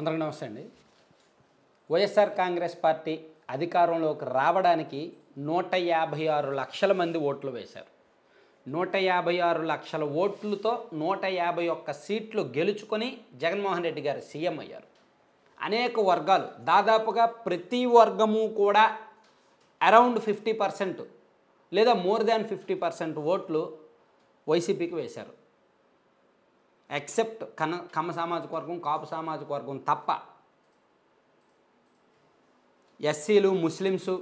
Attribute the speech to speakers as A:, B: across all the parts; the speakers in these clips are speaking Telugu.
A: అందరికీ నమస్తే అండి వైఎస్ఆర్ కాంగ్రెస్ పార్టీ అధికారంలోకి రావడానికి నూట యాభై ఆరు లక్షల మంది ఓట్లు వేశారు నూట యాభై ఆరు లక్షల ఓట్లతో నూట యాభై ఒక్క సీట్లు గెలుచుకొని జగన్మోహన్ రెడ్డి గారు సీఎం అయ్యారు అనేక వర్గాలు దాదాపుగా ప్రతి వర్గము కూడా అరౌండ్ ఫిఫ్టీ పర్సెంట్ లేదా మోర్ దాన్ ఫిఫ్టీ పర్సెంట్ ఓట్లు వైసీపీకి వేశారు ఎక్సెప్ట్ కన కమ్మ సామాజిక వర్గం కాపు సామాజిక వర్గం తప్ప ఎస్సీలు ముస్లిమ్స్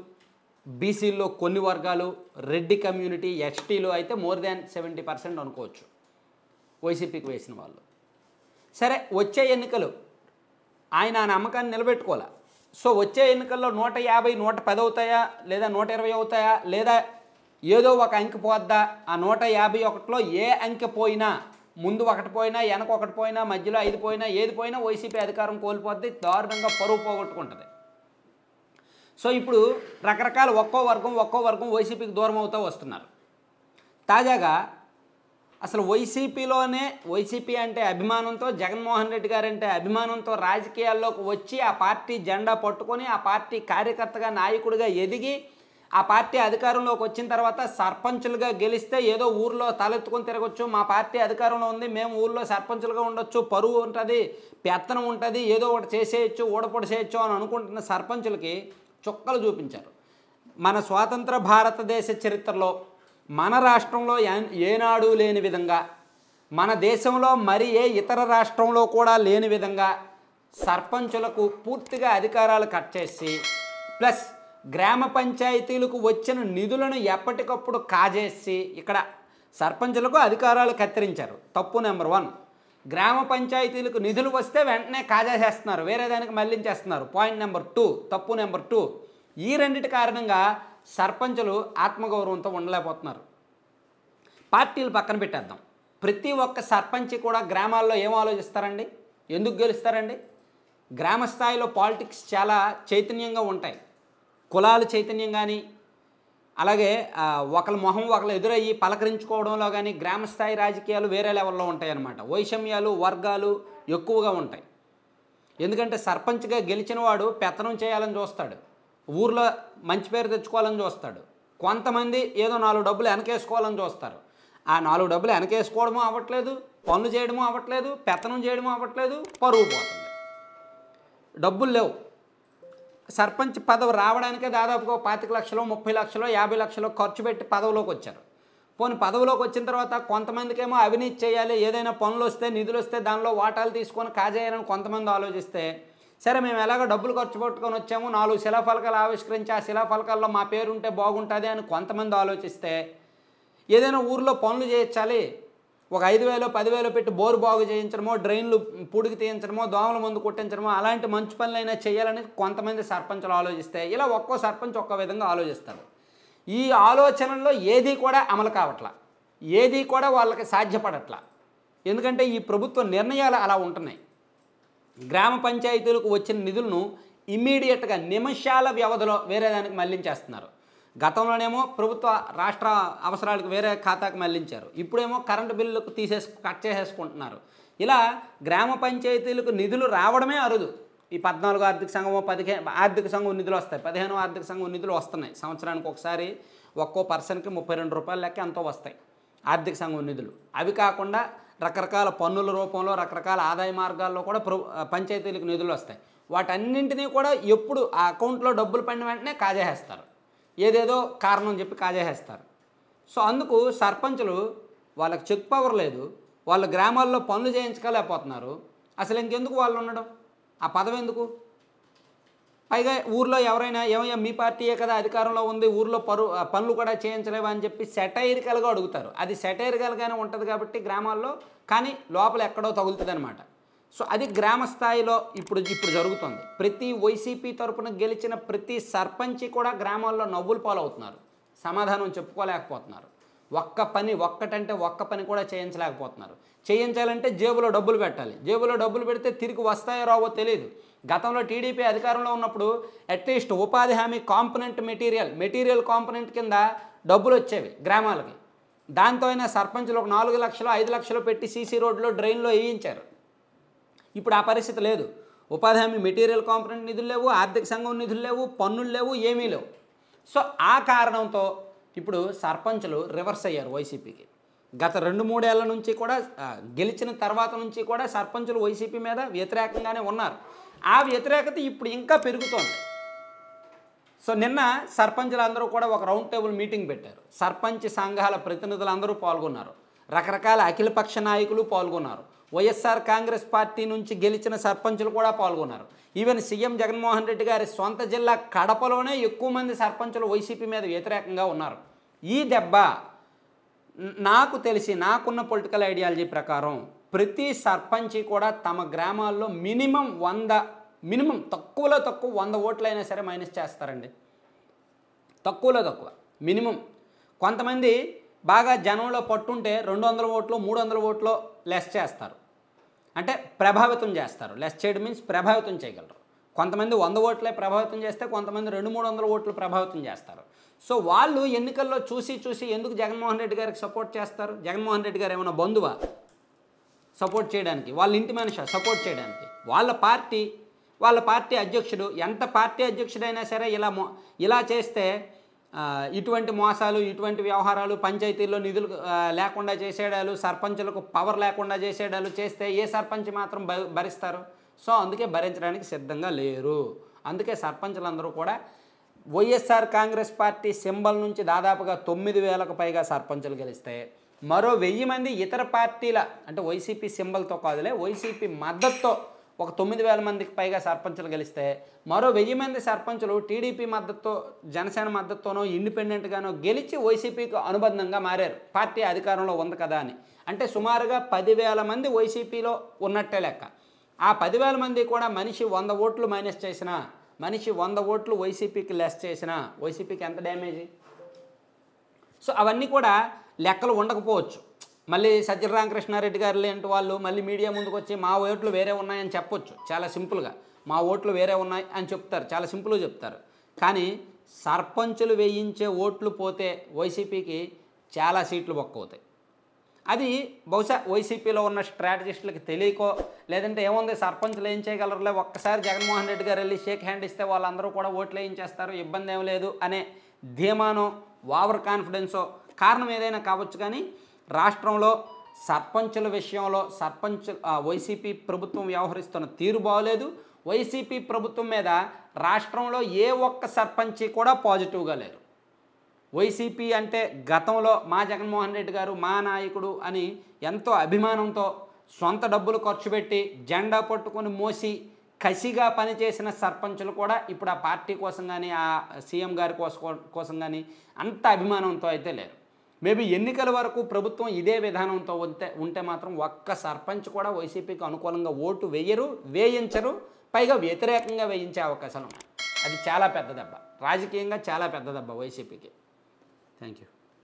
A: బీసీల్లో కొన్ని వర్గాలు రెడ్డి కమ్యూనిటీ ఎస్టీలు అయితే మోర్ దాన్ సెవెంటీ పర్సెంట్ అనుకోవచ్చు వైసీపీకి వేసిన వాళ్ళు సరే వచ్చే ఎన్నికలు ఆయన ఆ నమ్మకాన్ని నిలబెట్టుకోవాలి సో వచ్చే ఎన్నికల్లో నూట యాభై నూట పది అవుతాయా లేదా నూట ఇరవై అవుతాయా లేదా ఏదో ఒక అంకె పోద్దా ఆ నూట యాభై ఒకటిలో ఏ అంకె పోయినా ముందు ఒకటి పోయినా వెనక ఒకటి పోయినా మధ్యలో ఐదు పోయినా ఏది పోయినా వైసీపీ అధికారం కోల్పోద్ది దారుణంగా పరువు పోగొట్టుకుంటుంది సో ఇప్పుడు రకరకాల ఒక్కో వర్గం ఒక్కో వర్గం వైసీపీకి దూరం అవుతూ వస్తున్నారు తాజాగా అసలు వైసీపీలోనే వైసీపీ అంటే అభిమానంతో జగన్మోహన్ రెడ్డి గారు అంటే అభిమానంతో రాజకీయాల్లోకి వచ్చి ఆ పార్టీ జెండా పట్టుకొని ఆ పార్టీ కార్యకర్తగా నాయకుడిగా ఎదిగి ఆ పార్టీ అధికారంలోకి వచ్చిన తర్వాత సర్పంచులుగా గెలిస్తే ఏదో ఊర్లో తలెత్తుకొని తిరగచ్చు మా పార్టీ అధికారంలో ఉంది మేము ఊర్లో సర్పంచులుగా ఉండొచ్చు పరువు ఉంటుంది పెత్తనం ఉంటుంది ఏదో ఒకటి చేసేయచ్చు ఊడపొడి చేయొచ్చు అని అనుకుంటున్న సర్పంచులకి చుక్కలు చూపించారు మన స్వాతంత్ర భారతదేశ చరిత్రలో మన రాష్ట్రంలో ఏనాడు లేని విధంగా మన దేశంలో మరి ఏ ఇతర రాష్ట్రంలో కూడా లేని విధంగా సర్పంచులకు పూర్తిగా అధికారాలు కట్ చేసి ప్లస్ గ్రామ పంచాయతీలకు వచ్చిన నిధులను ఎప్పటికప్పుడు కాజేసి ఇక్కడ సర్పంచులకు అధికారాలు కత్తిరించారు తప్పు నెంబర్ వన్ గ్రామ పంచాయతీలకు నిధులు వస్తే వెంటనే కాజేసేస్తున్నారు వేరే దానికి మళ్లించేస్తున్నారు పాయింట్ నెంబర్ టూ తప్పు నెంబర్ టూ ఈ రెండిటి కారణంగా సర్పంచులు ఆత్మగౌరవంతో ఉండలేకపోతున్నారు పార్టీలు పక్కన పెట్టేద్దాం ప్రతి ఒక్క సర్పంచి కూడా గ్రామాల్లో ఏం ఆలోచిస్తారండి ఎందుకు గెలుస్తారండి గ్రామ స్థాయిలో పాలిటిక్స్ చాలా చైతన్యంగా ఉంటాయి కులాల చైతన్యం కానీ అలాగే ఒకళ్ళ మొహం ఒకళ్ళు ఎదురయ్యి పలకరించుకోవడంలో కానీ గ్రామస్థాయి రాజకీయాలు వేరే లెవెల్లో ఉంటాయన్నమాట వైషమ్యాలు వర్గాలు ఎక్కువగా ఉంటాయి ఎందుకంటే సర్పంచ్గా గెలిచిన వాడు పెత్తనం చేయాలని చూస్తాడు ఊర్లో మంచి పేరు తెచ్చుకోవాలని చూస్తాడు కొంతమంది ఏదో నాలుగు డబ్బులు వెనకేసుకోవాలని చూస్తారు ఆ నాలుగు డబ్బులు వెనకేసుకోవడము అవ్వట్లేదు పనులు చేయడమో అవ్వట్లేదు పెత్తనం చేయడము అవ్వట్లేదు పరువు పోతుంది డబ్బులు లేవు సర్పంచ్ పదవి రావడానికే దాదాపుగా పాతిక లక్షలు ముప్పై లక్షలు యాభై లక్షలు ఖర్చు పెట్టి పదవిలోకి వచ్చారు పోనీ పదవిలోకి వచ్చిన తర్వాత కొంతమందికేమో అవినీతి చేయాలి ఏదైనా పనులు వస్తే నిధులు వస్తే దానిలో వాటాలు తీసుకొని కాజేయాలని కొంతమంది ఆలోచిస్తే సరే మేము ఎలాగో డబ్బులు ఖర్చు పెట్టుకొని వచ్చాము నాలుగు శిలాఫలకాలు ఆవిష్కరించి ఆ శిలాఫలకాల్లో మా పేరు ఉంటే బాగుంటుంది అని కొంతమంది ఆలోచిస్తే ఏదైనా ఊర్లో పనులు చేయించాలి ఒక ఐదు వేలు పదివేలు పెట్టి బోరు బాగు చేయించడమో డ్రైన్లు పూడికి తీయించడమో దోమల మందు కొట్టించడమో అలాంటి మంచి పనులైనా చేయాలని కొంతమంది సర్పంచులు ఆలోచిస్తే ఇలా ఒక్కో సర్పంచ్ ఒక్కో విధంగా ఆలోచిస్తారు ఈ ఆలోచనలో ఏది కూడా అమలు కావట్ల ఏది కూడా వాళ్ళకి సాధ్యపడట్ల ఎందుకంటే ఈ ప్రభుత్వ నిర్ణయాలు అలా ఉంటున్నాయి గ్రామ పంచాయతీలకు వచ్చిన నిధులను ఇమ్మీడియట్గా నిమిషాల వ్యవధిలో వేరే దానికి మళ్లించేస్తున్నారు గతంలోనేమో ప్రభుత్వ రాష్ట్ర అవసరాలకు వేరే ఖాతాకు మళ్లించారు ఇప్పుడేమో కరెంటు బిల్లులకు తీసేసి కట్ చేసేసుకుంటున్నారు ఇలా గ్రామ పంచాయతీలకు నిధులు రావడమే అరుదు ఈ పద్నాలుగు ఆర్థిక సంఘము పదిహేను ఆర్థిక సంఘం నిధులు వస్తాయి పదిహేను ఆర్థిక సంఘం నిధులు వస్తున్నాయి సంవత్సరానికి ఒకసారి ఒక్కో పర్సన్కి ముప్పై రెండు రూపాయల లెక్క ఎంతో వస్తాయి ఆర్థిక సంఘం నిధులు అవి కాకుండా రకరకాల పన్నుల రూపంలో రకరకాల ఆదాయ మార్గాల్లో కూడా ప్రభు పంచాయతీలకు నిధులు వస్తాయి వాటన్నింటినీ కూడా ఎప్పుడు ఆ అకౌంట్లో డబ్బులు పడిన వెంటనే కాజేసేస్తారు ఏదేదో కారణం చెప్పి కాజేసేస్తారు సో అందుకు సర్పంచులు వాళ్ళకి చెక్ పవర్ లేదు వాళ్ళు గ్రామాల్లో పనులు చేయించుకోలేకపోతున్నారు అసలు ఇంకెందుకు వాళ్ళు ఉండడం ఆ పదవి ఎందుకు పైగా ఊర్లో ఎవరైనా ఏమయ్యా మీ పార్టీయే కదా అధికారంలో ఉంది ఊర్లో పరు పనులు కూడా చేయించలేవా అని చెప్పి సెటైరికల్గా అడుగుతారు అది సెటైరికల్గానే ఉంటుంది కాబట్టి గ్రామాల్లో కానీ లోపల ఎక్కడో తగులుతుంది అనమాట సో అది గ్రామ స్థాయిలో ఇప్పుడు ఇప్పుడు జరుగుతుంది ప్రతి వైసీపీ తరపున గెలిచిన ప్రతి సర్పంచి కూడా గ్రామాల్లో నవ్వులు పాలవుతున్నారు సమాధానం చెప్పుకోలేకపోతున్నారు ఒక్క పని ఒక్కటంటే ఒక్క పని కూడా చేయించలేకపోతున్నారు చేయించాలంటే జేబులో డబ్బులు పెట్టాలి జేబులో డబ్బులు పెడితే తిరిగి వస్తాయో రావో తెలియదు గతంలో టీడీపీ అధికారంలో ఉన్నప్పుడు అట్లీస్ట్ ఉపాధి హామీ కాంపనెంట్ మెటీరియల్ మెటీరియల్ కాంపనెంట్ కింద డబ్బులు వచ్చేవి గ్రామాలకి దాంతో అయినా సర్పంచులు ఒక నాలుగు లక్షలు ఐదు లక్షలు పెట్టి సీసీ రోడ్లో డ్రైన్లో వేయించారు ఇప్పుడు ఆ పరిస్థితి లేదు ఉపాధి హామీ మెటీరియల్ కాంపనెంట్ నిధులు లేవు ఆర్థిక సంఘం నిధులు లేవు పన్నులు లేవు ఏమీ లేవు సో ఆ కారణంతో ఇప్పుడు సర్పంచ్లు రివర్స్ అయ్యారు వైసీపీకి గత రెండు మూడేళ్ల నుంచి కూడా గెలిచిన తర్వాత నుంచి కూడా సర్పంచులు వైసీపీ మీద వ్యతిరేకంగానే ఉన్నారు ఆ వ్యతిరేకత ఇప్పుడు ఇంకా పెరుగుతోంది సో నిన్న సర్పంచులందరూ కూడా ఒక రౌండ్ టేబుల్ మీటింగ్ పెట్టారు సర్పంచ్ సంఘాల ప్రతినిధులందరూ పాల్గొన్నారు రకరకాల అఖిలపక్ష నాయకులు పాల్గొన్నారు వైఎస్ఆర్ కాంగ్రెస్ పార్టీ నుంచి గెలిచిన సర్పంచులు కూడా పాల్గొన్నారు ఈవెన్ సీఎం జగన్మోహన్ రెడ్డి గారి సొంత జిల్లా కడపలోనే ఎక్కువ మంది సర్పంచులు వైసీపీ మీద వ్యతిరేకంగా ఉన్నారు ఈ దెబ్బ నాకు తెలిసి నాకున్న పొలిటికల్ ఐడియాలజీ ప్రకారం ప్రతి సర్పంచి కూడా తమ గ్రామాల్లో మినిమం వంద మినిమం తక్కువలో తక్కువ వంద ఓట్లైనా సరే మైనస్ చేస్తారండి తక్కువలో తక్కువ మినిమం కొంతమంది బాగా జనంలో పట్టుంటే రెండు వందల ఓట్లు మూడు వందల ఓట్లు లెస్ చేస్తారు అంటే ప్రభావితం చేస్తారు లెస్ చేయడం మీన్స్ ప్రభావితం చేయగలరు కొంతమంది వంద ఓట్లే ప్రభావితం చేస్తే కొంతమంది రెండు మూడు వందల ఓట్లు ప్రభావితం చేస్తారు సో వాళ్ళు ఎన్నికల్లో చూసి చూసి ఎందుకు జగన్మోహన్ రెడ్డి గారికి సపోర్ట్ చేస్తారు జగన్మోహన్ రెడ్డి గారు ఏమైనా బంధువా సపోర్ట్ చేయడానికి వాళ్ళ ఇంటి మనిషి సపోర్ట్ చేయడానికి వాళ్ళ పార్టీ వాళ్ళ పార్టీ అధ్యక్షుడు ఎంత పార్టీ అధ్యక్షుడైనా సరే ఇలా ఇలా చేస్తే ఇటువంటి మోసాలు ఇటువంటి వ్యవహారాలు పంచాయతీల్లో నిధులు లేకుండా చేసేడాలు సర్పంచులకు పవర్ లేకుండా చేసేడాలు చేస్తే ఏ సర్పంచ్ మాత్రం భరిస్తారు సో అందుకే భరించడానికి సిద్ధంగా లేరు అందుకే సర్పంచ్లందరూ కూడా వైఎస్ఆర్ కాంగ్రెస్ పార్టీ సింబల్ నుంచి దాదాపుగా తొమ్మిది వేలకు పైగా సర్పంచులు గెలిస్తే మరో వెయ్యి మంది ఇతర పార్టీల అంటే వైసీపీ సింబల్తో కాదులే వైసీపీ మద్దతుతో ఒక తొమ్మిది వేల మందికి పైగా సర్పంచులు గెలిస్తే మరో వెయ్యి మంది సర్పంచులు టీడీపీ మద్దతు జనసేన మద్దతునో ఇండిపెండెంట్గానో గెలిచి వైసీపీకి అనుబంధంగా మారారు పార్టీ అధికారంలో ఉంది కదా అని అంటే సుమారుగా పదివేల మంది వైసీపీలో ఉన్నట్టే లెక్క ఆ పదివేల మంది కూడా మనిషి వంద ఓట్లు మైనస్ చేసిన మనిషి వంద ఓట్లు వైసీపీకి లెస్ చేసిన వైసీపీకి ఎంత డ్యామేజ్ సో అవన్నీ కూడా లెక్కలు ఉండకపోవచ్చు మళ్ళీ సజ్జల రామకృష్ణారెడ్డి గారు లాంటి వాళ్ళు మళ్ళీ మీడియా ముందుకు వచ్చి మా ఓట్లు వేరే ఉన్నాయని చెప్పొచ్చు చాలా సింపుల్గా మా ఓట్లు వేరే ఉన్నాయి అని చెప్తారు చాలా సింపుల్గా చెప్తారు కానీ సర్పంచులు వేయించే ఓట్లు పోతే వైసీపీకి చాలా సీట్లు అవుతాయి అది బహుశా వైసీపీలో ఉన్న స్ట్రాటజిస్టులకు తెలియకో లేదంటే ఏముంది సర్పంచ్లు ఏం చేయగలరులే ఒక్కసారి జగన్మోహన్ రెడ్డి గారు వెళ్ళి షేక్ హ్యాండ్ ఇస్తే వాళ్ళందరూ కూడా ఓట్లు వేయించేస్తారు ఇబ్బంది ఏం లేదు అనే ధీమానో ఓవర్ కాన్ఫిడెన్సో కారణం ఏదైనా కావచ్చు కానీ రాష్ట్రంలో సర్పంచుల విషయంలో సర్పంచ్ వైసీపీ ప్రభుత్వం వ్యవహరిస్తున్న తీరు బాగోలేదు వైసీపీ ప్రభుత్వం మీద రాష్ట్రంలో ఏ ఒక్క సర్పంచి కూడా పాజిటివ్గా లేరు వైసీపీ అంటే గతంలో మా జగన్మోహన్ రెడ్డి గారు మా నాయకుడు అని ఎంతో అభిమానంతో సొంత డబ్బులు ఖర్చు పెట్టి జెండా పట్టుకొని మోసి కసిగా పనిచేసిన సర్పంచులు కూడా ఇప్పుడు ఆ పార్టీ కోసం కానీ ఆ సీఎం గారి కోసం కోసం కానీ అంత అభిమానంతో అయితే లేరు మేబీ ఎన్నికల వరకు ప్రభుత్వం ఇదే విధానంతో ఉంటే ఉంటే మాత్రం ఒక్క సర్పంచ్ కూడా వైసీపీకి అనుకూలంగా ఓటు వేయరు వేయించరు పైగా వ్యతిరేకంగా వేయించే అవకాశాలు ఉన్నాయి అది చాలా పెద్ద దెబ్బ రాజకీయంగా చాలా పెద్ద దెబ్బ వైసీపీకి థ్యాంక్ యూ